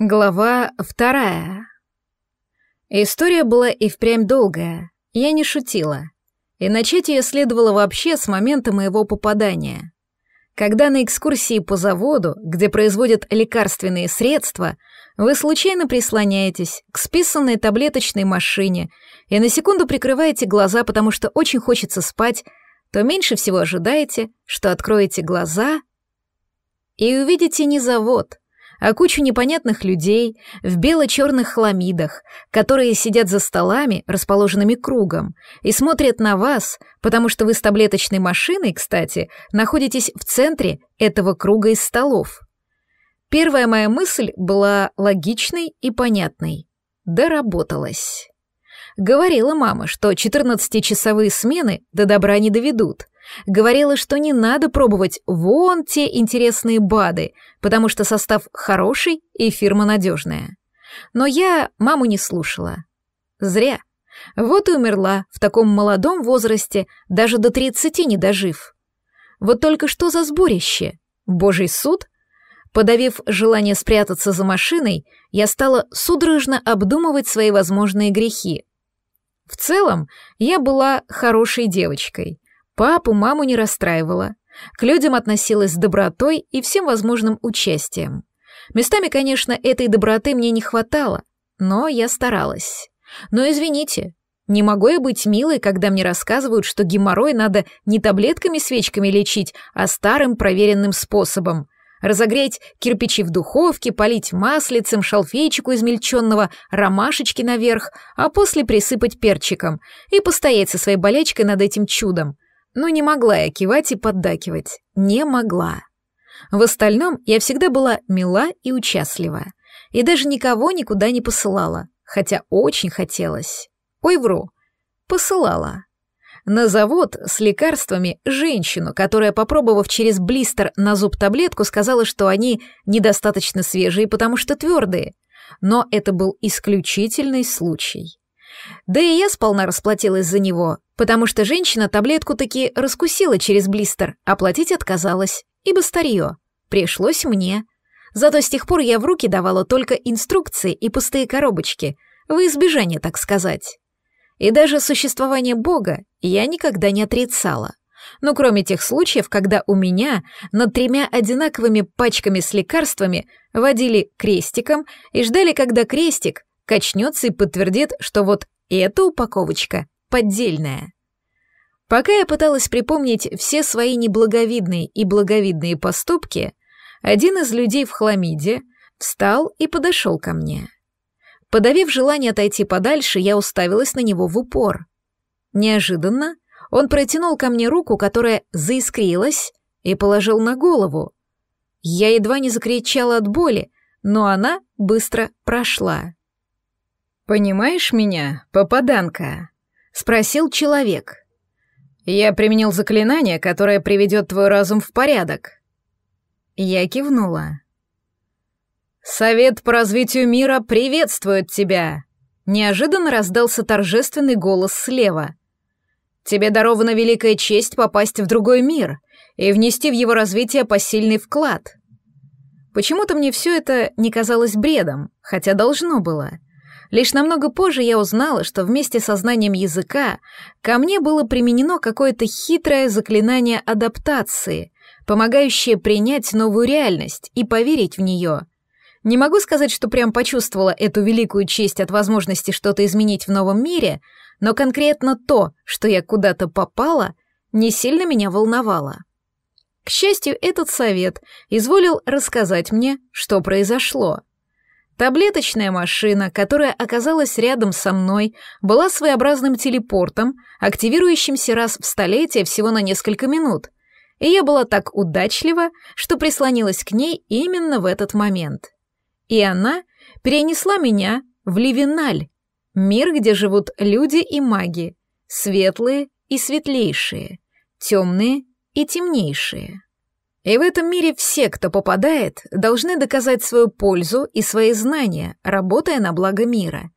Глава вторая. История была и впрямь долгая, я не шутила. И начать ее следовало вообще с момента моего попадания. Когда на экскурсии по заводу, где производят лекарственные средства, вы случайно прислоняетесь к списанной таблеточной машине и на секунду прикрываете глаза, потому что очень хочется спать, то меньше всего ожидаете, что откроете глаза и увидите не завод — а кучу непонятных людей в бело-черных хламидах, которые сидят за столами, расположенными кругом, и смотрят на вас, потому что вы с таблеточной машиной, кстати, находитесь в центре этого круга из столов. Первая моя мысль была логичной и понятной. Доработалась. Говорила мама, что 14-часовые смены до добра не доведут — Говорила, что не надо пробовать вон те интересные БАДы, потому что состав хороший и фирма надежная. Но я маму не слушала. Зря. Вот и умерла в таком молодом возрасте, даже до 30 не дожив. Вот только что за сборище? Божий суд? Подавив желание спрятаться за машиной, я стала судорожно обдумывать свои возможные грехи. В целом, я была хорошей девочкой. Папу, маму не расстраивала. К людям относилась с добротой и всем возможным участием. Местами, конечно, этой доброты мне не хватало, но я старалась. Но извините, не могу я быть милой, когда мне рассказывают, что геморрой надо не таблетками-свечками лечить, а старым проверенным способом. Разогреть кирпичи в духовке, полить маслицем, шалфейчику измельченного, ромашечки наверх, а после присыпать перчиком и постоять со своей болячкой над этим чудом. Но не могла я кивать и поддакивать. Не могла. В остальном я всегда была мила и участлива. И даже никого никуда не посылала, хотя очень хотелось. Ой, вру. Посылала. На завод с лекарствами женщину, которая, попробовав через блистер на зуб таблетку, сказала, что они недостаточно свежие, потому что твердые. Но это был исключительный случай. Да и я сполна расплатилась за него, потому что женщина таблетку таки раскусила через блистер, а платить отказалась, ибо старье. Пришлось мне. Зато с тех пор я в руки давала только инструкции и пустые коробочки, во избежание, так сказать. И даже существование Бога я никогда не отрицала. Но кроме тех случаев, когда у меня над тремя одинаковыми пачками с лекарствами водили крестиком и ждали, когда крестик качнется и подтвердит, что вот эта упаковочка поддельная. Пока я пыталась припомнить все свои неблаговидные и благовидные поступки, один из людей в хламиде встал и подошел ко мне. Подавив желание отойти подальше, я уставилась на него в упор. Неожиданно он протянул ко мне руку, которая заискрилась, и положил на голову. Я едва не закричала от боли, но она быстро прошла. «Понимаешь меня, попаданка?» — спросил человек. «Я применил заклинание, которое приведет твой разум в порядок». Я кивнула. «Совет по развитию мира приветствует тебя!» Неожиданно раздался торжественный голос слева. «Тебе дарована великая честь попасть в другой мир и внести в его развитие посильный вклад». Почему-то мне все это не казалось бредом, хотя должно было — Лишь намного позже я узнала, что вместе со знанием языка ко мне было применено какое-то хитрое заклинание адаптации, помогающее принять новую реальность и поверить в нее. Не могу сказать, что прям почувствовала эту великую честь от возможности что-то изменить в новом мире, но конкретно то, что я куда-то попала, не сильно меня волновало. К счастью, этот совет изволил рассказать мне, что произошло — Таблеточная машина, которая оказалась рядом со мной, была своеобразным телепортом, активирующимся раз в столетие всего на несколько минут. И я была так удачлива, что прислонилась к ней именно в этот момент. И она перенесла меня в Левиналь, мир, где живут люди и маги, светлые и светлейшие, темные и темнейшие. И в этом мире все, кто попадает, должны доказать свою пользу и свои знания, работая на благо мира.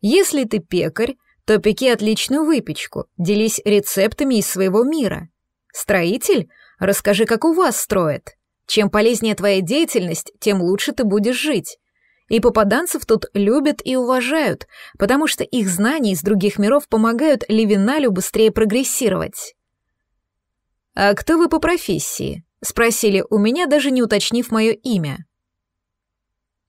Если ты пекарь, то пеки отличную выпечку, делись рецептами из своего мира. Строитель? Расскажи, как у вас строят. Чем полезнее твоя деятельность, тем лучше ты будешь жить. И попаданцев тут любят и уважают, потому что их знания из других миров помогают Левиналю быстрее прогрессировать. «А кто вы по профессии?» — спросили у меня, даже не уточнив мое имя.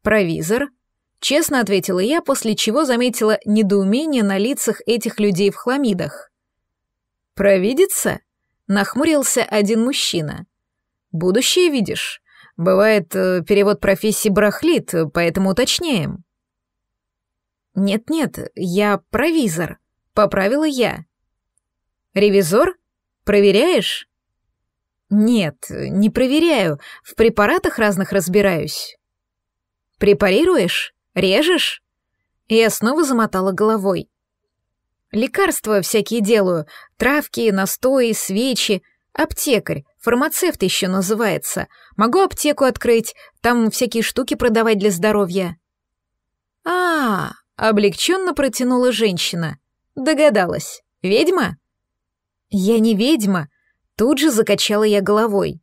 «Провизор», — честно ответила я, после чего заметила недоумение на лицах этих людей в хламидах. «Провидится?» — нахмурился один мужчина. «Будущее видишь. Бывает, э, перевод профессии брахлит, поэтому уточняем». «Нет-нет, я провизор», — поправила я. «Ревизор? Проверяешь?» «Нет, не проверяю. В препаратах разных разбираюсь». «Препарируешь? Режешь?» Я снова замотала головой. «Лекарства всякие делаю. Травки, настои, свечи. Аптекарь. Фармацевт еще называется. Могу аптеку открыть. Там всякие штуки продавать для здоровья». «А-а-а!» облегченно протянула женщина. «Догадалась. Ведьма?» «Я не ведьма», Тут же закачала я головой.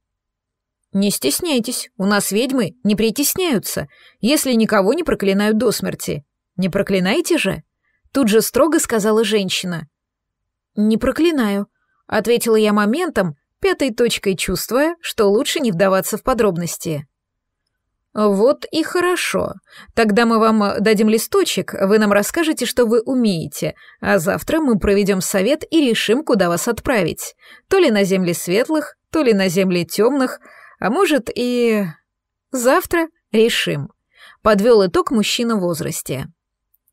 «Не стесняйтесь, у нас ведьмы не притесняются, если никого не проклинают до смерти. Не проклинайте же!» Тут же строго сказала женщина. «Не проклинаю», — ответила я моментом, пятой точкой чувствуя, что лучше не вдаваться в подробности. «Вот и хорошо. Тогда мы вам э, дадим листочек, вы нам расскажете, что вы умеете, а завтра мы проведем совет и решим, куда вас отправить. То ли на земли светлых, то ли на земли темных, а может и... Завтра решим», — подвел итог мужчина в возрасте.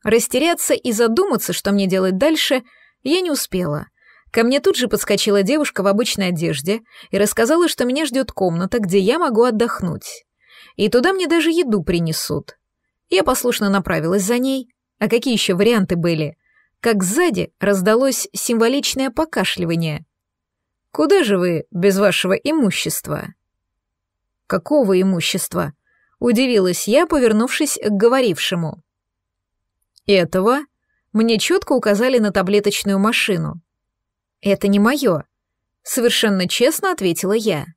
Растеряться и задуматься, что мне делать дальше, я не успела. Ко мне тут же подскочила девушка в обычной одежде и рассказала, что меня ждет комната, где я могу отдохнуть и туда мне даже еду принесут. Я послушно направилась за ней. А какие еще варианты были? Как сзади раздалось символичное покашливание. «Куда же вы без вашего имущества?» «Какого имущества?» — удивилась я, повернувшись к говорившему. «Этого?» — мне четко указали на таблеточную машину. «Это не мое», — совершенно честно ответила я.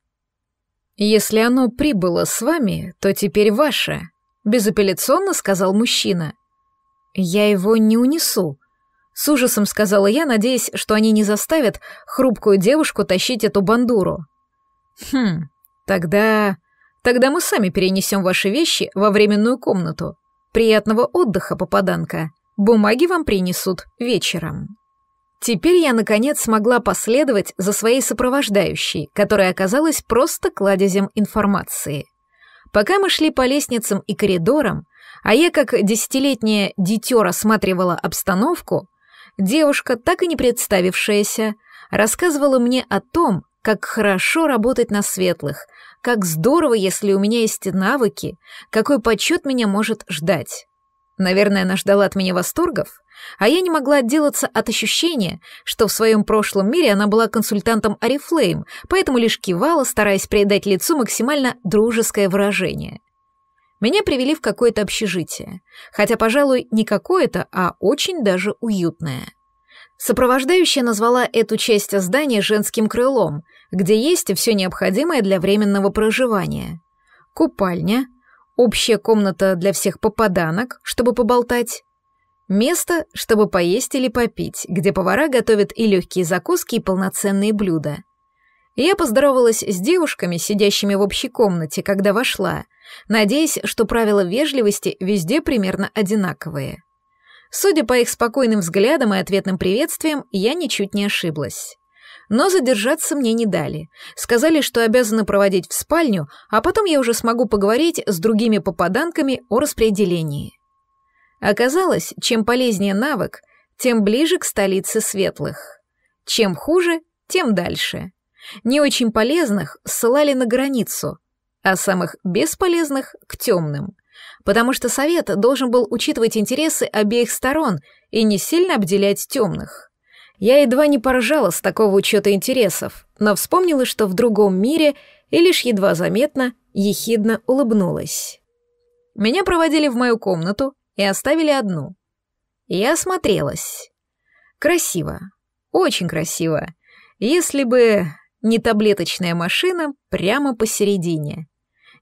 «Если оно прибыло с вами, то теперь ваше», — безапелляционно сказал мужчина. «Я его не унесу», — с ужасом сказала я, надеясь, что они не заставят хрупкую девушку тащить эту бандуру. «Хм, тогда... тогда мы сами перенесем ваши вещи во временную комнату. Приятного отдыха, попаданка. Бумаги вам принесут вечером». Теперь я, наконец, смогла последовать за своей сопровождающей, которая оказалась просто кладезем информации. Пока мы шли по лестницам и коридорам, а я, как десятилетняя дитё, рассматривала обстановку, девушка, так и не представившаяся, рассказывала мне о том, как хорошо работать на светлых, как здорово, если у меня есть навыки, какой почет меня может ждать. Наверное, она ждала от меня восторгов — а я не могла отделаться от ощущения, что в своем прошлом мире она была консультантом Арифлейм, поэтому лишь кивала, стараясь придать лицу максимально дружеское выражение. Меня привели в какое-то общежитие, хотя, пожалуй, не какое-то, а очень даже уютное. Сопровождающая назвала эту часть здания женским крылом, где есть все необходимое для временного проживания. Купальня, общая комната для всех попаданок, чтобы поболтать, Место, чтобы поесть или попить, где повара готовят и легкие закуски, и полноценные блюда. Я поздоровалась с девушками, сидящими в общей комнате, когда вошла, надеясь, что правила вежливости везде примерно одинаковые. Судя по их спокойным взглядам и ответным приветствиям, я ничуть не ошиблась. Но задержаться мне не дали. Сказали, что обязаны проводить в спальню, а потом я уже смогу поговорить с другими попаданками о распределении. Оказалось, чем полезнее навык, тем ближе к столице светлых. Чем хуже, тем дальше. Не очень полезных ссылали на границу, а самых бесполезных — к темным. Потому что совет должен был учитывать интересы обеих сторон и не сильно обделять темных. Я едва не поражала с такого учета интересов, но вспомнила, что в другом мире и лишь едва заметно, ехидно улыбнулась. Меня проводили в мою комнату, и оставили одну. Я осмотрелась. Красиво. Очень красиво. Если бы не таблеточная машина прямо посередине.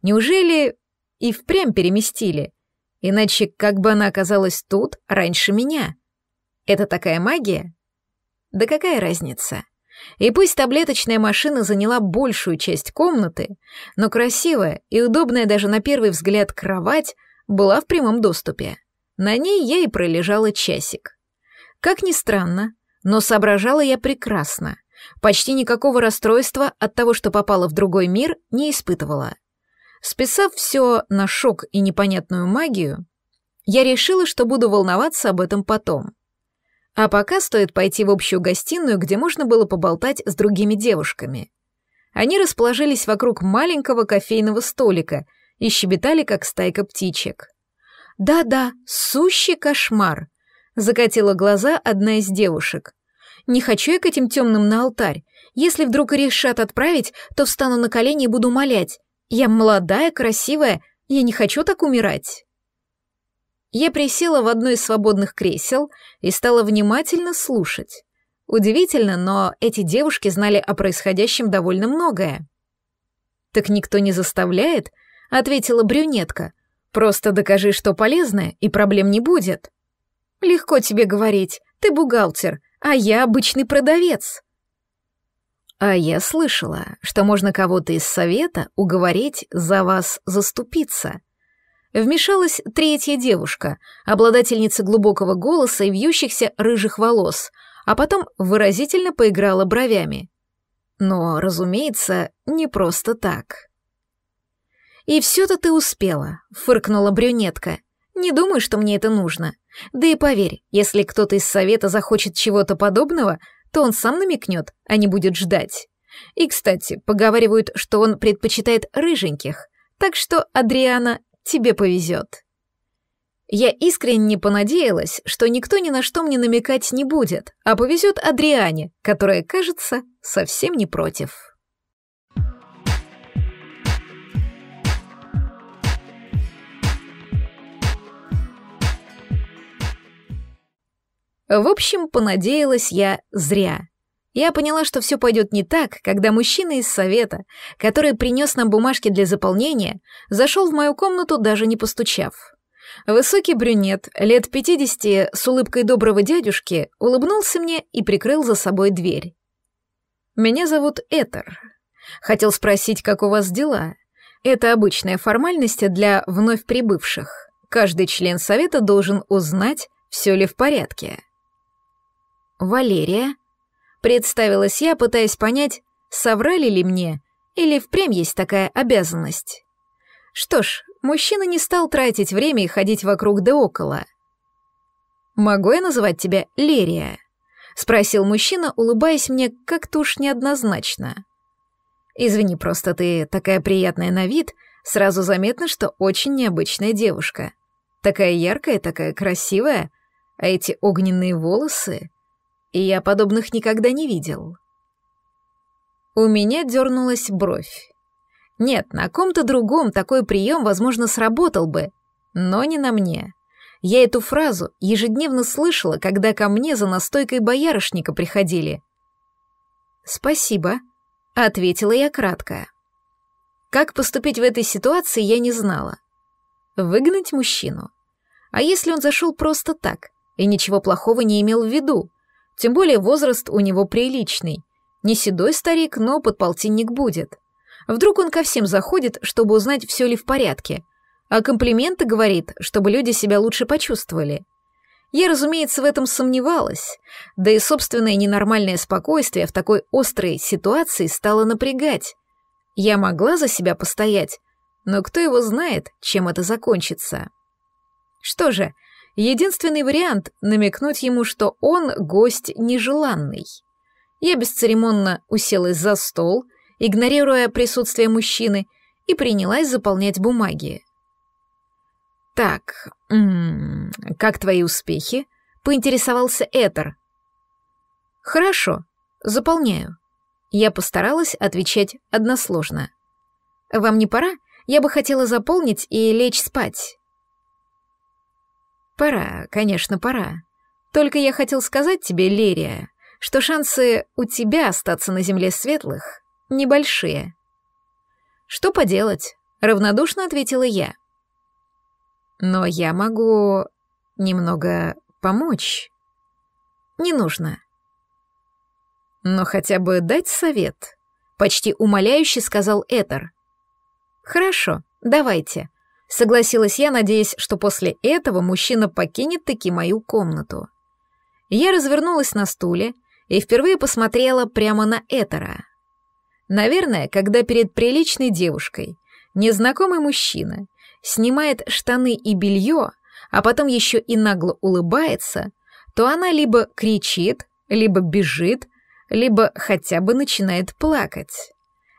Неужели и впрямь переместили? Иначе как бы она оказалась тут раньше меня? Это такая магия? Да какая разница? И пусть таблеточная машина заняла большую часть комнаты, но красивая и удобная даже на первый взгляд кровать была в прямом доступе. На ней я и пролежала часик. Как ни странно, но соображала я прекрасно. Почти никакого расстройства от того, что попала в другой мир, не испытывала. Списав все на шок и непонятную магию, я решила, что буду волноваться об этом потом. А пока стоит пойти в общую гостиную, где можно было поболтать с другими девушками. Они расположились вокруг маленького кофейного столика и щебетали, как стайка птичек. «Да-да, сущий кошмар!» — закатила глаза одна из девушек. «Не хочу я к этим темным на алтарь. Если вдруг решат отправить, то встану на колени и буду молять. Я молодая, красивая, я не хочу так умирать». Я присела в одно из свободных кресел и стала внимательно слушать. Удивительно, но эти девушки знали о происходящем довольно многое. «Так никто не заставляет?» — ответила брюнетка. Просто докажи, что полезное, и проблем не будет. Легко тебе говорить, ты бухгалтер, а я обычный продавец. А я слышала, что можно кого-то из совета уговорить за вас заступиться. Вмешалась третья девушка, обладательница глубокого голоса и вьющихся рыжих волос, а потом выразительно поиграла бровями. Но, разумеется, не просто так. «И все-то ты успела», — фыркнула брюнетка. «Не думаю, что мне это нужно. Да и поверь, если кто-то из совета захочет чего-то подобного, то он сам намекнет, а не будет ждать. И, кстати, поговаривают, что он предпочитает рыженьких, так что, Адриана, тебе повезет». Я искренне понадеялась, что никто ни на что мне намекать не будет, а повезет Адриане, которая, кажется, совсем не против. В общем, понадеялась я зря. Я поняла, что все пойдет не так, когда мужчина из совета, который принес нам бумажки для заполнения, зашел в мою комнату, даже не постучав. Высокий брюнет, лет 50, с улыбкой доброго дядюшки, улыбнулся мне и прикрыл за собой дверь. «Меня зовут Этер. Хотел спросить, как у вас дела? Это обычная формальность для вновь прибывших. Каждый член совета должен узнать, все ли в порядке». «Валерия?» Представилась я, пытаясь понять, соврали ли мне, или впрямь есть такая обязанность. Что ж, мужчина не стал тратить время и ходить вокруг да около. «Могу я называть тебя Лерия?» — спросил мужчина, улыбаясь мне как-то уж неоднозначно. «Извини, просто ты такая приятная на вид, сразу заметно, что очень необычная девушка. Такая яркая, такая красивая, а эти огненные волосы...» и я подобных никогда не видел. У меня дернулась бровь. Нет, на ком-то другом такой прием, возможно, сработал бы, но не на мне. Я эту фразу ежедневно слышала, когда ко мне за настойкой боярышника приходили. «Спасибо», — ответила я кратко. Как поступить в этой ситуации, я не знала. Выгнать мужчину? А если он зашел просто так и ничего плохого не имел в виду, тем более возраст у него приличный. Не седой старик, но подполтинник будет. Вдруг он ко всем заходит, чтобы узнать, все ли в порядке. А комплименты говорит, чтобы люди себя лучше почувствовали. Я, разумеется, в этом сомневалась. Да и собственное ненормальное спокойствие в такой острой ситуации стало напрягать. Я могла за себя постоять, но кто его знает, чем это закончится. Что же, Единственный вариант — намекнуть ему, что он гость нежеланный. Я бесцеремонно уселась за стол, игнорируя присутствие мужчины, и принялась заполнять бумаги. «Так, м м-м, -м, как твои успехи?» — поинтересовался Этер. «Хорошо, заполняю». Я постаралась отвечать односложно. «Вам не пора? Я бы хотела заполнить и лечь спать». «Пора, конечно, пора. Только я хотел сказать тебе, Лерия, что шансы у тебя остаться на земле светлых небольшие». «Что поделать?» — равнодушно ответила я. «Но я могу немного помочь». «Не нужно». «Но хотя бы дать совет», — почти умоляюще сказал Этер. «Хорошо, давайте», Согласилась я, надеясь, что после этого мужчина покинет таки мою комнату. Я развернулась на стуле и впервые посмотрела прямо на Этера. Наверное, когда перед приличной девушкой незнакомый мужчина снимает штаны и белье, а потом еще и нагло улыбается, то она либо кричит, либо бежит, либо хотя бы начинает плакать.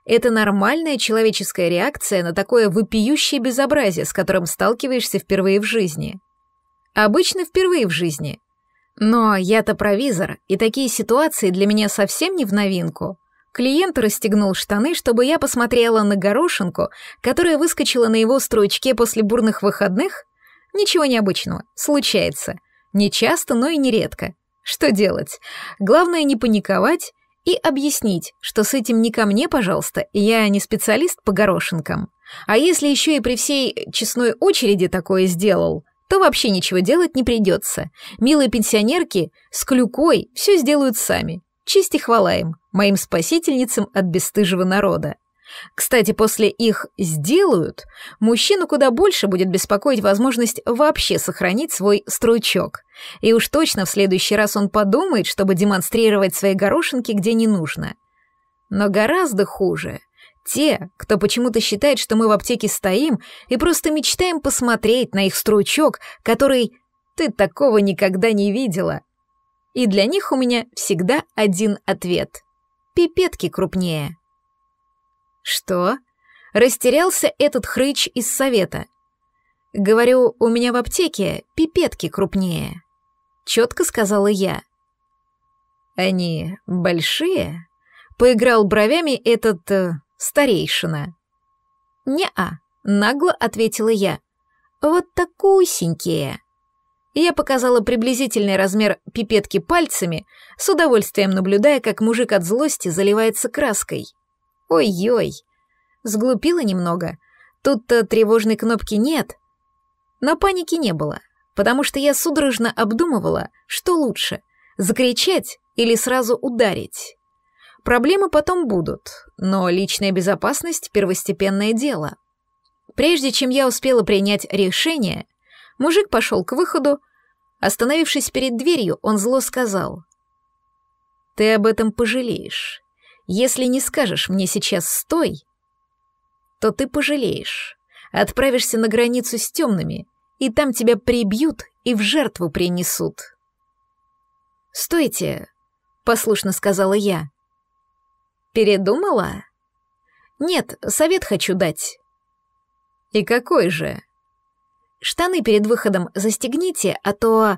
Это нормальная человеческая реакция на такое вопиющее безобразие, с которым сталкиваешься впервые в жизни. Обычно впервые в жизни. Но я-то провизор, и такие ситуации для меня совсем не в новинку. Клиент расстегнул штаны, чтобы я посмотрела на горошинку, которая выскочила на его строчке после бурных выходных? Ничего необычного, случается. Не часто, но и нередко. Что делать? Главное не паниковать и объяснить, что с этим не ко мне, пожалуйста, я не специалист по горошинкам. А если еще и при всей честной очереди такое сделал, то вообще ничего делать не придется. Милые пенсионерки с клюкой все сделают сами. Честь и хвала им, моим спасительницам от бесстыжего народа. Кстати, после их «сделают» мужчину куда больше будет беспокоить возможность вообще сохранить свой стручок. И уж точно в следующий раз он подумает, чтобы демонстрировать свои горошинки где не нужно. Но гораздо хуже те, кто почему-то считает, что мы в аптеке стоим и просто мечтаем посмотреть на их стручок, который ты такого никогда не видела. И для них у меня всегда один ответ. Пипетки крупнее. «Что?» — растерялся этот хрыч из совета. «Говорю, у меня в аптеке пипетки крупнее», — четко сказала я. «Они большие?» — поиграл бровями этот э, старейшина. «Не-а», — нагло ответила я. «Вот такусенькие». Я показала приблизительный размер пипетки пальцами, с удовольствием наблюдая, как мужик от злости заливается краской. Ой-ой. Сглупила немного. Тут-то тревожной кнопки нет. Но паники не было, потому что я судорожно обдумывала, что лучше — закричать или сразу ударить. Проблемы потом будут, но личная безопасность — первостепенное дело. Прежде чем я успела принять решение, мужик пошел к выходу. Остановившись перед дверью, он зло сказал. «Ты об этом пожалеешь. Если не скажешь мне сейчас «стой», то ты пожалеешь. Отправишься на границу с темными, и там тебя прибьют и в жертву принесут. «Стойте», — послушно сказала я. «Передумала?» «Нет, совет хочу дать». «И какой же?» «Штаны перед выходом застегните, а то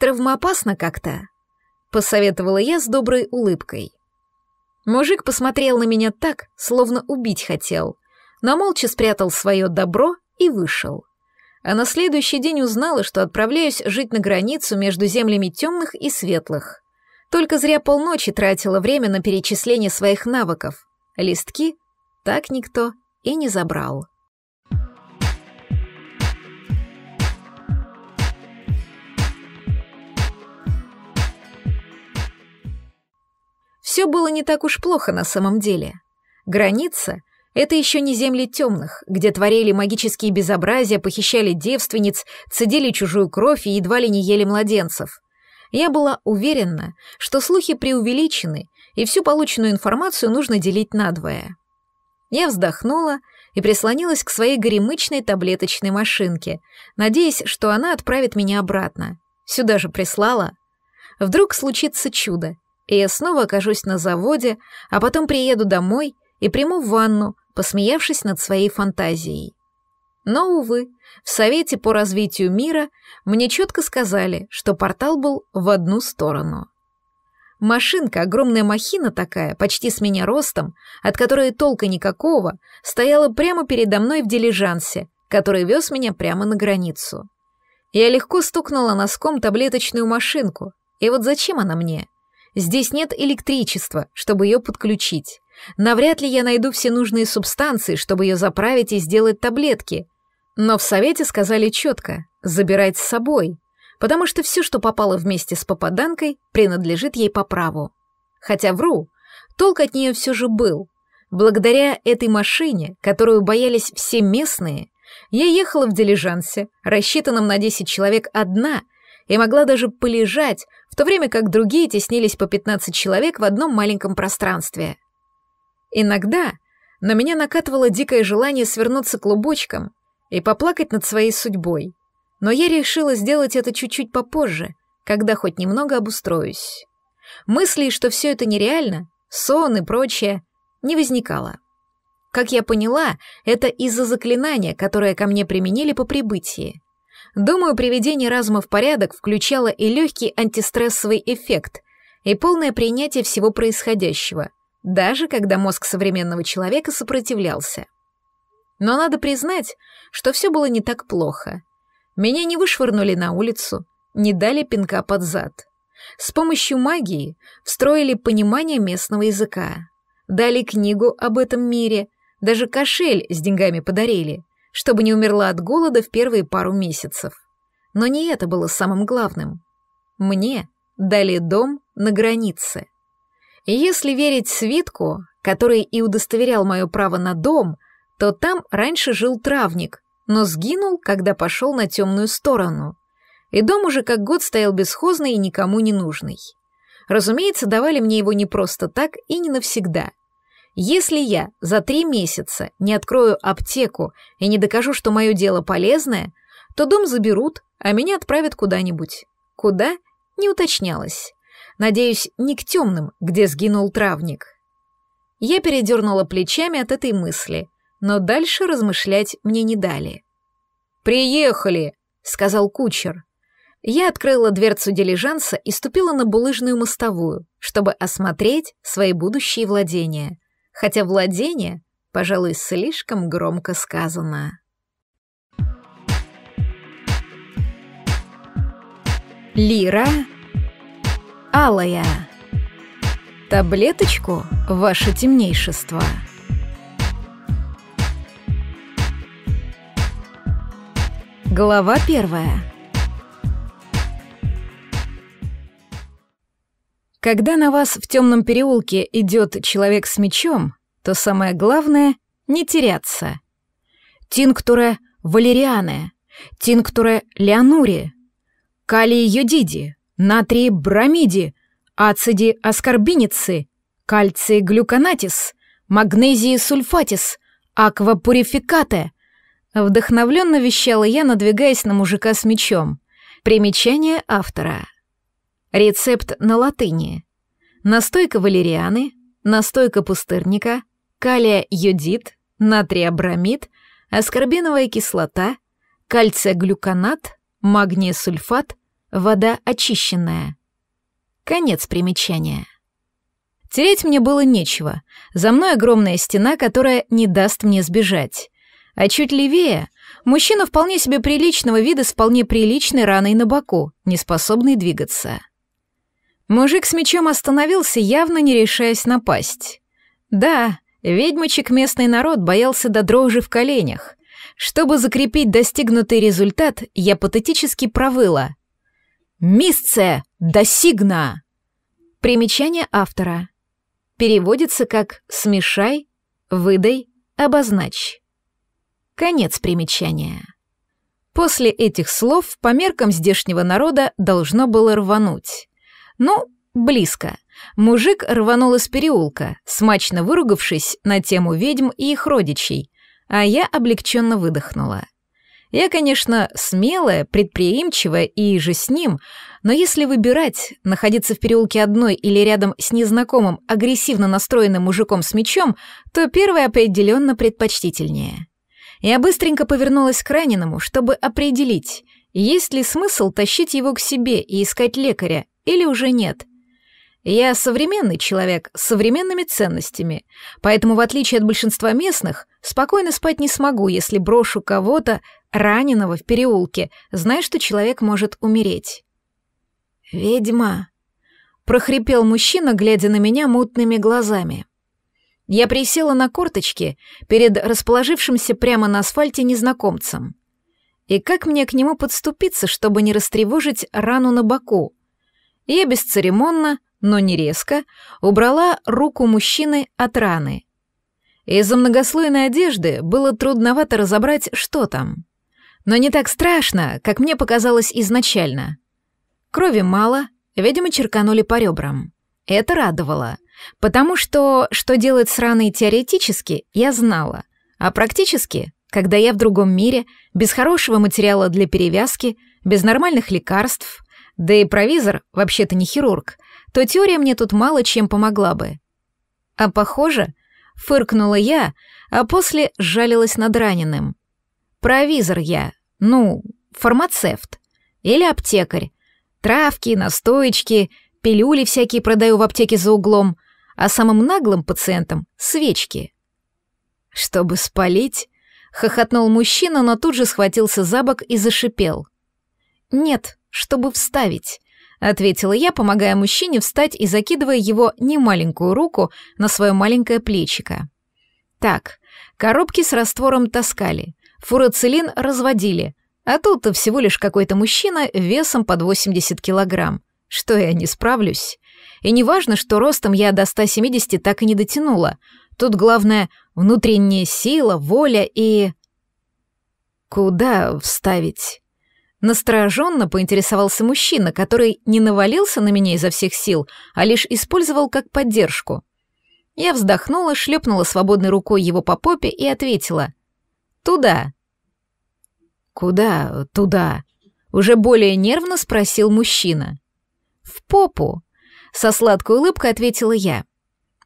травмоопасно как-то», — посоветовала я с доброй улыбкой. Мужик посмотрел на меня так, словно убить хотел, но молча спрятал свое добро и вышел. А на следующий день узнала, что отправляюсь жить на границу между землями темных и светлых. Только зря полночи тратила время на перечисление своих навыков. Листки так никто и не забрал. Все было не так уж плохо на самом деле. Граница — это еще не земли темных, где творили магические безобразия, похищали девственниц, цедили чужую кровь и едва ли не ели младенцев. Я была уверена, что слухи преувеличены, и всю полученную информацию нужно делить надвое. Я вздохнула и прислонилась к своей горемычной таблеточной машинке, надеясь, что она отправит меня обратно. Сюда же прислала. Вдруг случится чудо, и я снова окажусь на заводе, а потом приеду домой и приму ванну, посмеявшись над своей фантазией. Но, увы, в Совете по развитию мира мне четко сказали, что портал был в одну сторону. Машинка, огромная махина такая, почти с меня ростом, от которой толка никакого, стояла прямо передо мной в дилижансе, который вез меня прямо на границу. Я легко стукнула носком таблеточную машинку, и вот зачем она мне? Здесь нет электричества, чтобы ее подключить. Навряд ли я найду все нужные субстанции, чтобы ее заправить и сделать таблетки. Но в совете сказали четко — забирать с собой, потому что все, что попало вместе с попаданкой, принадлежит ей по праву. Хотя вру, толк от нее все же был. Благодаря этой машине, которую боялись все местные, я ехала в дилижансе, рассчитанном на 10 человек одна — и могла даже полежать, в то время как другие теснились по 15 человек в одном маленьком пространстве. Иногда на меня накатывало дикое желание свернуться клубочком и поплакать над своей судьбой, но я решила сделать это чуть-чуть попозже, когда хоть немного обустроюсь. Мыслей, что все это нереально, сон и прочее, не возникало. Как я поняла, это из-за заклинания, которое ко мне применили по прибытии. Думаю, приведение разума в порядок включало и легкий антистрессовый эффект, и полное принятие всего происходящего, даже когда мозг современного человека сопротивлялся. Но надо признать, что все было не так плохо. Меня не вышвырнули на улицу, не дали пинка под зад. С помощью магии встроили понимание местного языка. Дали книгу об этом мире, даже кошель с деньгами подарили — чтобы не умерла от голода в первые пару месяцев. Но не это было самым главным. Мне дали дом на границе. И Если верить свитку, который и удостоверял мое право на дом, то там раньше жил травник, но сгинул, когда пошел на темную сторону. И дом уже как год стоял бесхозный и никому не нужный. Разумеется, давали мне его не просто так и не навсегда — если я за три месяца не открою аптеку и не докажу, что мое дело полезное, то дом заберут, а меня отправят куда-нибудь. Куда? Не уточнялось. Надеюсь, не к темным, где сгинул травник. Я передернула плечами от этой мысли, но дальше размышлять мне не дали. «Приехали!» — сказал кучер. Я открыла дверцу дилижанса и ступила на булыжную мостовую, чтобы осмотреть свои будущие владения — хотя владение, пожалуй, слишком громко сказано. Лира алая. Таблеточку, ваше темнейшество. Глава первая. Когда на вас в темном переулке идет человек с мечом, то самое главное — не теряться. Тинктуре валериане, тинктуре леонури, калий йодиди, натрий бромиди, ациди аскорбиницы, кальций глюконатис, магнезии сульфатис, аквапурификате. Вдохновленно вещала я, надвигаясь на мужика с мечом. Примечание автора — Рецепт на латыни. Настойка валерианы, настойка пустырника, калия йодид, натрия-бромид, аскорбиновая кислота, кальция-глюконат, магния-сульфат, вода очищенная. Конец примечания. Терять мне было нечего. За мной огромная стена, которая не даст мне сбежать. А чуть левее — мужчина вполне себе приличного вида с вполне приличной раной на боку, не способный двигаться. Мужик с мечом остановился, явно не решаясь напасть. Да, ведьмочек местный народ боялся до дрожи в коленях. Чтобы закрепить достигнутый результат, я патетически провыла. «Мисце! Досигна!» Примечание автора. Переводится как «смешай», «выдай», «обозначь». Конец примечания. После этих слов по меркам здешнего народа должно было рвануть. Ну, близко. Мужик рванул из переулка, смачно выругавшись на тему ведьм и их родичей, а я облегченно выдохнула. Я, конечно, смелая, предприимчивая и же с ним, но если выбирать, находиться в переулке одной или рядом с незнакомым, агрессивно настроенным мужиком с мечом, то первое определенно предпочтительнее. Я быстренько повернулась к раненому, чтобы определить, есть ли смысл тащить его к себе и искать лекаря, или уже нет. Я современный человек с современными ценностями, поэтому, в отличие от большинства местных, спокойно спать не смогу, если брошу кого-то раненого в переулке, зная, что человек может умереть. «Ведьма!» — прохрипел мужчина, глядя на меня мутными глазами. Я присела на корточки перед расположившимся прямо на асфальте незнакомцем. И как мне к нему подступиться, чтобы не растревожить рану на боку? Я бесцеремонно, но не резко, убрала руку мужчины от раны. Из-за многослойной одежды было трудновато разобрать, что там. Но не так страшно, как мне показалось изначально. Крови мало, видимо, черканули по ребрам. Это радовало, потому что, что делать с раной теоретически, я знала, а практически, когда я в другом мире, без хорошего материала для перевязки, без нормальных лекарств — да и провизор вообще-то не хирург, то теория мне тут мало чем помогла бы. А похоже, фыркнула я, а после сжалилась над раненым. Провизор я, ну, фармацевт или аптекарь. Травки, настоечки, пилюли всякие продаю в аптеке за углом, а самым наглым пациентам — свечки. Чтобы спалить, хохотнул мужчина, но тут же схватился за бок и зашипел. «Нет», чтобы вставить», — ответила я, помогая мужчине встать и закидывая его немаленькую руку на свое маленькое плечико. «Так, коробки с раствором таскали, фурацилин разводили, а тут-то всего лишь какой-то мужчина весом под 80 килограмм. Что я не справлюсь? И не важно, что ростом я до 170 так и не дотянула. Тут главное — внутренняя сила, воля и...» «Куда вставить?» Настороженно поинтересовался мужчина, который не навалился на меня изо всех сил, а лишь использовал как поддержку. Я вздохнула, шлепнула свободной рукой его по попе и ответила. «Туда». «Куда туда?» — уже более нервно спросил мужчина. «В попу», — со сладкой улыбкой ответила я.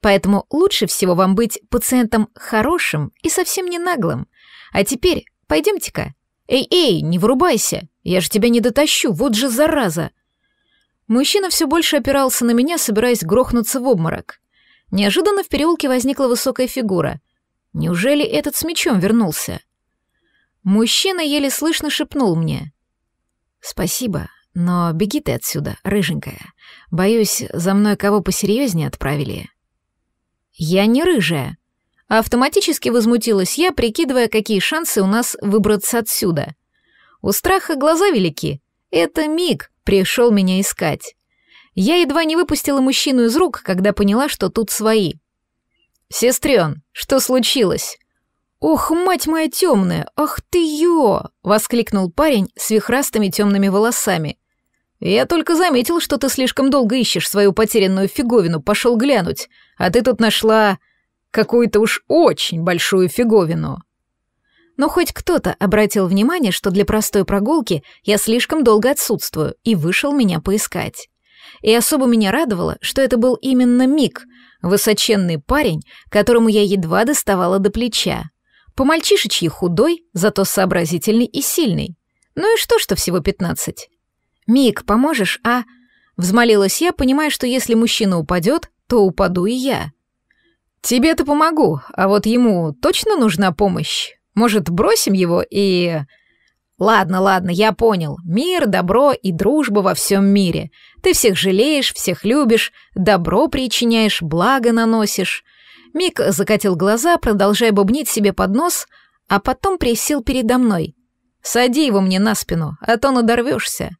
«Поэтому лучше всего вам быть пациентом хорошим и совсем не наглым. А теперь пойдемте-ка, «Эй-эй, не вырубайся! Я же тебя не дотащу, вот же зараза!» Мужчина все больше опирался на меня, собираясь грохнуться в обморок. Неожиданно в переулке возникла высокая фигура. Неужели этот с мечом вернулся? Мужчина еле слышно шепнул мне. «Спасибо, но беги ты отсюда, рыженькая. Боюсь, за мной кого посерьезнее отправили». «Я не рыжая», Автоматически возмутилась я, прикидывая, какие шансы у нас выбраться отсюда. У страха глаза велики. Это миг пришел меня искать. Я едва не выпустила мужчину из рук, когда поняла, что тут свои. «Сестрен, что случилось?» «Ох, мать моя темная! Ах ты ё!» — воскликнул парень с вихрастыми темными волосами. «Я только заметил, что ты слишком долго ищешь свою потерянную фиговину, пошел глянуть, а ты тут нашла какую-то уж очень большую фиговину. Но хоть кто-то обратил внимание, что для простой прогулки я слишком долго отсутствую, и вышел меня поискать. И особо меня радовало, что это был именно Мик, высоченный парень, которому я едва доставала до плеча. По-мальчишечьи худой, зато сообразительный и сильный. Ну и что, что всего пятнадцать? «Мик, поможешь, а?» Взмолилась я, понимая, что если мужчина упадет, то упаду и я. «Тебе-то помогу, а вот ему точно нужна помощь? Может, бросим его и...» «Ладно, ладно, я понял. Мир, добро и дружба во всем мире. Ты всех жалеешь, всех любишь, добро причиняешь, благо наносишь». Мик закатил глаза, продолжая бубнить себе под нос, а потом присел передо мной. «Сади его мне на спину, а то надорвешься».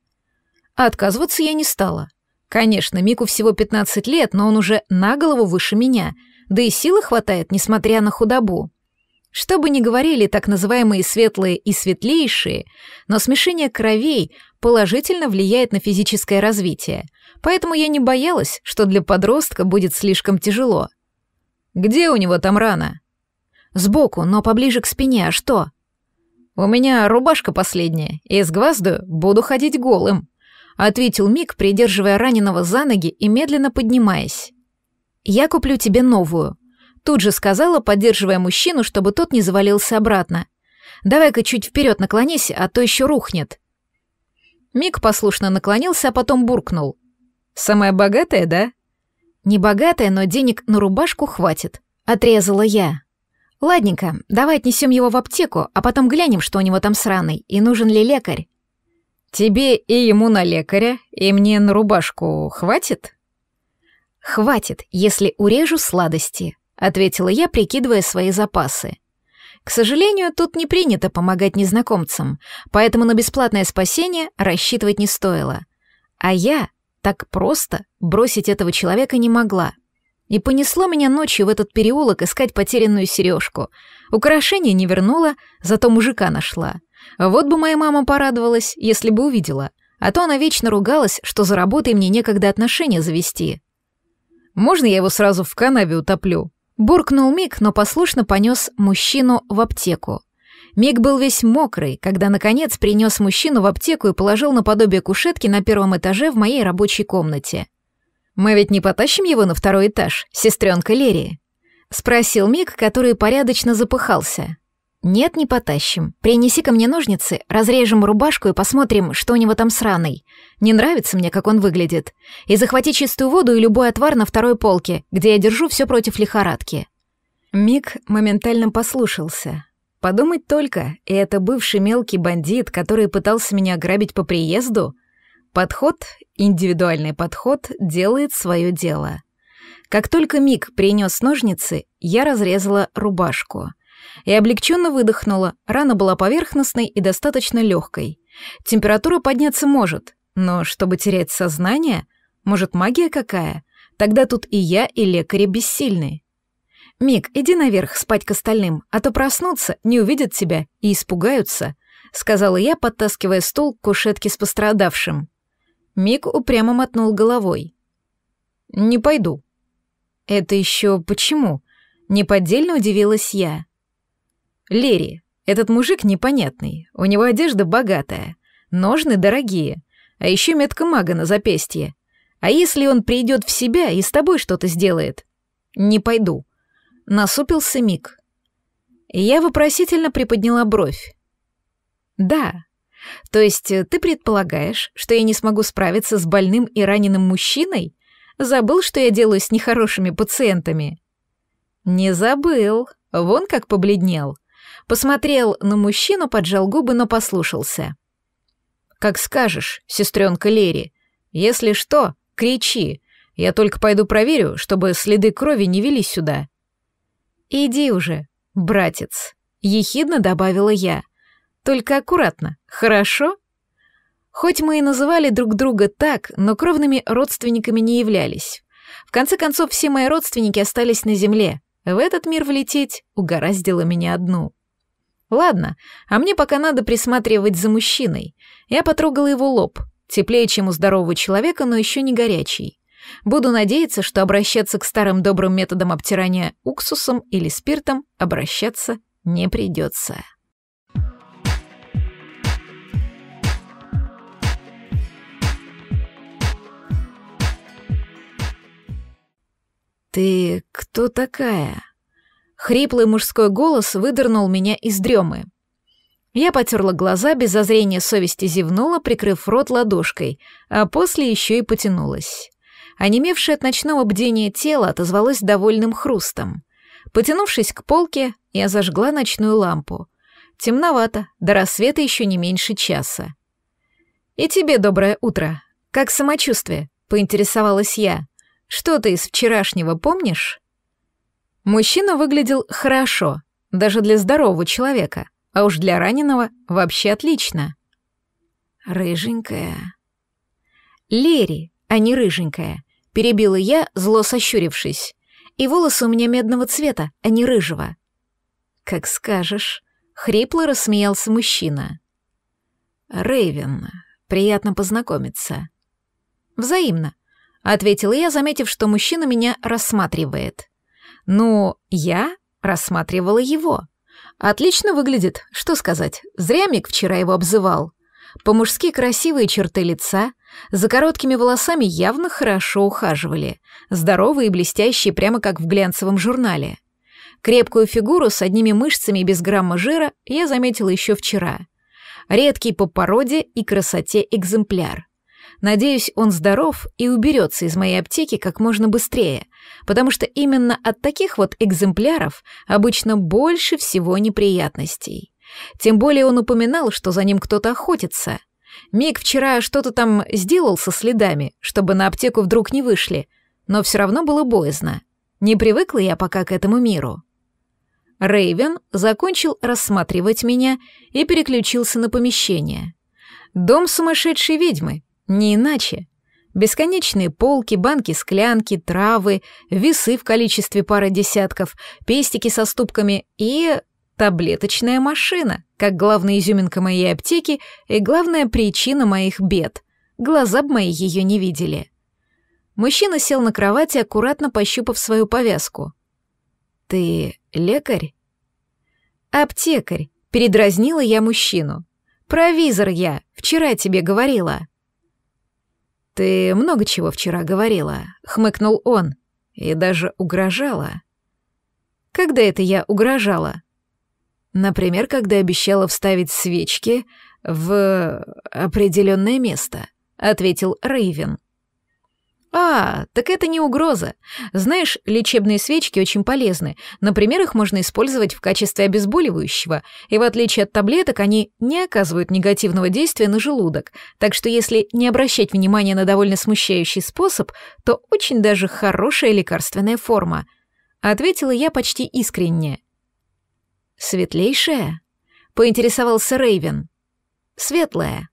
А отказываться я не стала. Конечно, Мику всего 15 лет, но он уже на голову выше меня — да и силы хватает, несмотря на худобу. Что бы ни говорили так называемые светлые и светлейшие, но смешение кровей положительно влияет на физическое развитие, поэтому я не боялась, что для подростка будет слишком тяжело. «Где у него там рана?» «Сбоку, но поближе к спине, а что?» «У меня рубашка последняя, и с гвоздою буду ходить голым», — ответил Мик, придерживая раненого за ноги и медленно поднимаясь. «Я куплю тебе новую», — тут же сказала, поддерживая мужчину, чтобы тот не завалился обратно. «Давай-ка чуть вперед наклонись, а то еще рухнет». Мик послушно наклонился, а потом буркнул. «Самая богатая, да?» «Не богатая, но денег на рубашку хватит», — отрезала я. «Ладненько, давай отнесем его в аптеку, а потом глянем, что у него там с раной, и нужен ли лекарь». «Тебе и ему на лекаря, и мне на рубашку хватит?» «Хватит, если урежу сладости», — ответила я, прикидывая свои запасы. К сожалению, тут не принято помогать незнакомцам, поэтому на бесплатное спасение рассчитывать не стоило. А я так просто бросить этого человека не могла. И понесло меня ночью в этот переулок искать потерянную сережку. Украшение не вернула, зато мужика нашла. Вот бы моя мама порадовалась, если бы увидела. А то она вечно ругалась, что за работой мне некогда отношения завести. Можно я его сразу в канаве утоплю?» Буркнул Мик, но послушно понес мужчину в аптеку. Миг был весь мокрый, когда, наконец, принес мужчину в аптеку и положил наподобие кушетки на первом этаже в моей рабочей комнате. «Мы ведь не потащим его на второй этаж, сестренка Лерия?» — спросил Мик, который порядочно запыхался. «Нет, не потащим. принеси ко мне ножницы, разрежем рубашку и посмотрим, что у него там с раной. Не нравится мне, как он выглядит. И захвати чистую воду и любой отвар на второй полке, где я держу все против лихорадки». Мик моментально послушался. «Подумать только, и это бывший мелкий бандит, который пытался меня ограбить по приезду? Подход, индивидуальный подход, делает свое дело». Как только Мик принес ножницы, я разрезала рубашку — и облегченно выдохнула, рана была поверхностной и достаточно легкой. Температура подняться может, но чтобы терять сознание, может магия какая, тогда тут и я, и лекари бессильны. «Мик, иди наверх спать к остальным, а то проснутся, не увидят тебя и испугаются», — сказала я, подтаскивая стул к кушетке с пострадавшим. Мик упрямо мотнул головой. «Не пойду». «Это еще почему?» — неподдельно удивилась я. Лерри, этот мужик непонятный, у него одежда богатая, ножны дорогие, а еще метка мага на запястье. А если он придет в себя и с тобой что-то сделает? Не пойду. Насупился Мик. Я вопросительно приподняла бровь. Да. То есть э, ты предполагаешь, что я не смогу справиться с больным и раненым мужчиной? Забыл, что я делаю с нехорошими пациентами? Не забыл. Вон как побледнел. Посмотрел на мужчину, поджал губы, но послушался. «Как скажешь, сестренка Лери. Если что, кричи. Я только пойду проверю, чтобы следы крови не вели сюда». «Иди уже, братец», — ехидно добавила я. «Только аккуратно, хорошо?» Хоть мы и называли друг друга так, но кровными родственниками не являлись. В конце концов, все мои родственники остались на земле. В этот мир влететь угораздило меня одну. Ладно, а мне пока надо присматривать за мужчиной. Я потрогала его лоб, теплее, чем у здорового человека, но еще не горячий. Буду надеяться, что обращаться к старым добрым методам обтирания уксусом или спиртом обращаться не придется. «Ты кто такая?» Хриплый мужской голос выдернул меня из дремы. Я потерла глаза, без зазрения совести зевнула, прикрыв рот ладошкой, а после еще и потянулась. Онемевшее от ночного бдения тело отозвалось довольным хрустом. Потянувшись к полке, я зажгла ночную лампу. Темновато, до рассвета еще не меньше часа. «И тебе доброе утро. Как самочувствие?» — поинтересовалась я. «Что ты из вчерашнего помнишь?» Мужчина выглядел хорошо, даже для здорового человека, а уж для раненого вообще отлично. Рыженькая. Лери, а не рыженькая, перебила я, зло сощурившись. И волосы у меня медного цвета, а не рыжего. Как скажешь, хрипло рассмеялся мужчина. Рейвен, приятно познакомиться. Взаимно, ответила я, заметив, что мужчина меня рассматривает. Ну, я рассматривала его. Отлично выглядит, что сказать. Зря Мик вчера его обзывал. По-мужски красивые черты лица, за короткими волосами явно хорошо ухаживали, здоровые и блестящие, прямо как в глянцевом журнале. Крепкую фигуру с одними мышцами и без грамма жира я заметила еще вчера. Редкий по породе и красоте экземпляр. Надеюсь, он здоров и уберется из моей аптеки как можно быстрее, потому что именно от таких вот экземпляров обычно больше всего неприятностей. Тем более он упоминал, что за ним кто-то охотится. Миг вчера что-то там сделал со следами, чтобы на аптеку вдруг не вышли, но все равно было боязно. Не привыкла я пока к этому миру. Рейвен закончил рассматривать меня и переключился на помещение. Дом сумасшедшей ведьмы, не иначе. Бесконечные полки, банки-склянки, травы, весы в количестве пары десятков, пестики со ступками и таблеточная машина, как главная изюминка моей аптеки и главная причина моих бед. Глаза б мои ее не видели. Мужчина сел на кровати, аккуратно пощупав свою повязку. «Ты лекарь?» «Аптекарь», — передразнила я мужчину. «Провизор я, вчера тебе говорила». «Ты много чего вчера говорила», — хмыкнул он, — «и даже угрожала». «Когда это я угрожала?» «Например, когда обещала вставить свечки в определенное место», — ответил Рейвен. «А, так это не угроза. Знаешь, лечебные свечки очень полезны. Например, их можно использовать в качестве обезболивающего, и в отличие от таблеток, они не оказывают негативного действия на желудок. Так что если не обращать внимания на довольно смущающий способ, то очень даже хорошая лекарственная форма». Ответила я почти искренне. «Светлейшая?» — поинтересовался Рейвен. «Светлая»,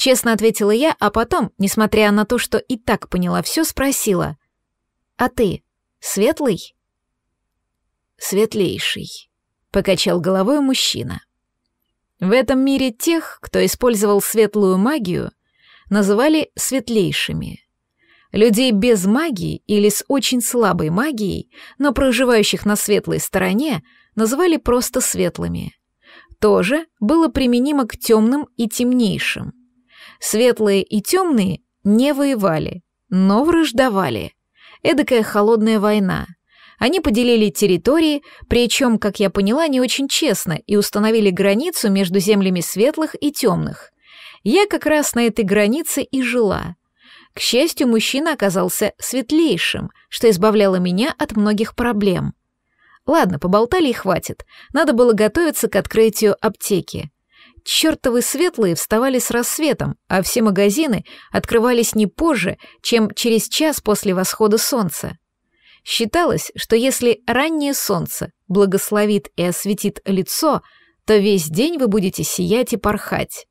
Честно ответила я, а потом, несмотря на то, что и так поняла все, спросила. «А ты светлый?» «Светлейший», — покачал головой мужчина. В этом мире тех, кто использовал светлую магию, называли светлейшими. Людей без магии или с очень слабой магией, но проживающих на светлой стороне, называли просто светлыми. Тоже было применимо к темным и темнейшим. Светлые и темные не воевали, но враждовали. Эдакая холодная война. Они поделили территории, причем, как я поняла, не очень честно, и установили границу между землями светлых и темных. Я как раз на этой границе и жила. К счастью, мужчина оказался светлейшим, что избавляло меня от многих проблем. Ладно, поболтали и хватит. Надо было готовиться к открытию аптеки. Чертовы светлые вставали с рассветом, а все магазины открывались не позже, чем через час после восхода солнца. Считалось, что если раннее солнце благословит и осветит лицо, то весь день вы будете сиять и порхать.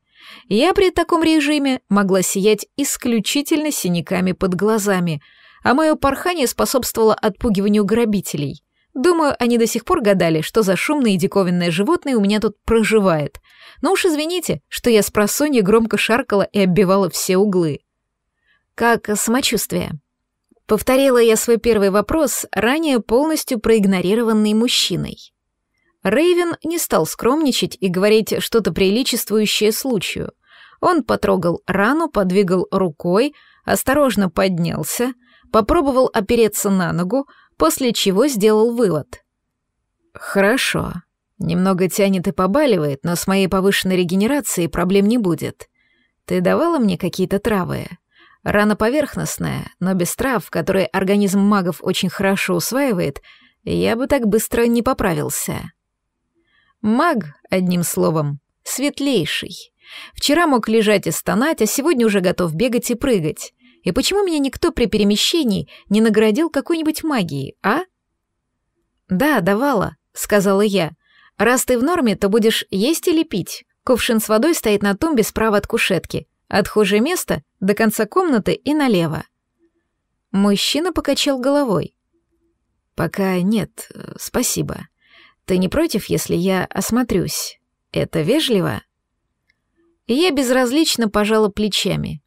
Я при таком режиме могла сиять исключительно синяками под глазами, а мое порхание способствовало отпугиванию грабителей. Думаю, они до сих пор гадали, что за шумное и диковинное животное у меня тут проживает. Но уж извините, что я с просонья громко шаркала и оббивала все углы. Как самочувствие? Повторила я свой первый вопрос, ранее полностью проигнорированный мужчиной. Рейвен не стал скромничать и говорить что-то приличествующее случаю. Он потрогал рану, подвигал рукой, осторожно поднялся, попробовал опереться на ногу, после чего сделал вывод. «Хорошо. Немного тянет и побаливает, но с моей повышенной регенерацией проблем не будет. Ты давала мне какие-то травы? Рана поверхностная, но без трав, которые организм магов очень хорошо усваивает, я бы так быстро не поправился». Маг, одним словом, светлейший. Вчера мог лежать и стонать, а сегодня уже готов бегать и прыгать. И почему меня никто при перемещении не наградил какой-нибудь магией, а? Да, давала, сказала я. Раз ты в норме, то будешь есть или пить. Кувшин с водой стоит на тумбе справа от кушетки. Отхожее место до конца комнаты и налево. Мужчина покачал головой. «Пока нет, спасибо. Ты не против, если я осмотрюсь? Это вежливо?» Я безразлично пожала плечами.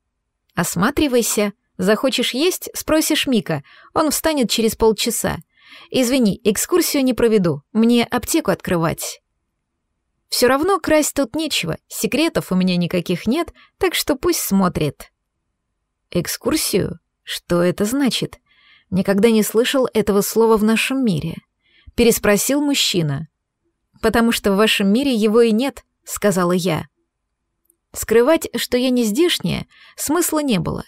«Осматривайся. Захочешь есть?» — спросишь Мика. Он встанет через полчаса. «Извини, экскурсию не проведу. Мне аптеку открывать». «Все равно красть тут нечего. Секретов у меня никаких нет, так что пусть смотрит». «Экскурсию? Что это значит? Никогда не слышал этого слова в нашем мире». Переспросил мужчина. «Потому что в вашем мире его и нет», — сказала я. Скрывать, что я не здешняя, смысла не было.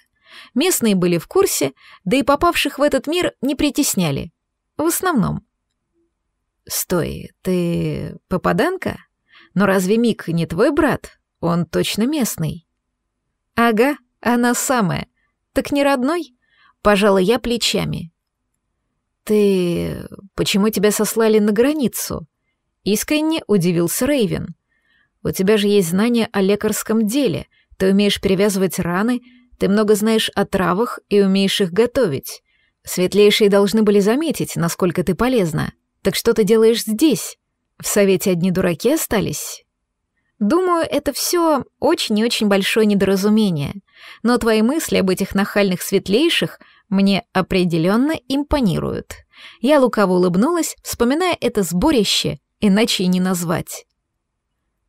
Местные были в курсе, да и попавших в этот мир не притесняли. В основном. «Стой, ты попаданка? Но разве Мик не твой брат? Он точно местный». «Ага, она самая. Так не родной?» Пожала я плечами. «Ты... Почему тебя сослали на границу?» Искренне удивился Рейвен. У тебя же есть знания о лекарском деле, ты умеешь перевязывать раны, ты много знаешь о травах и умеешь их готовить. Светлейшие должны были заметить, насколько ты полезна. Так что ты делаешь здесь? В совете одни дураки остались? Думаю, это все очень и очень большое недоразумение. Но твои мысли об этих нахальных светлейших мне определенно импонируют. Я лукаво улыбнулась, вспоминая это сборище, иначе и не назвать.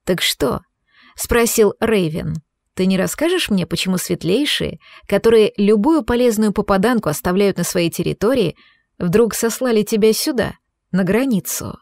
«Так что?» — спросил Рейвен. «Ты не расскажешь мне, почему светлейшие, которые любую полезную попаданку оставляют на своей территории, вдруг сослали тебя сюда, на границу?»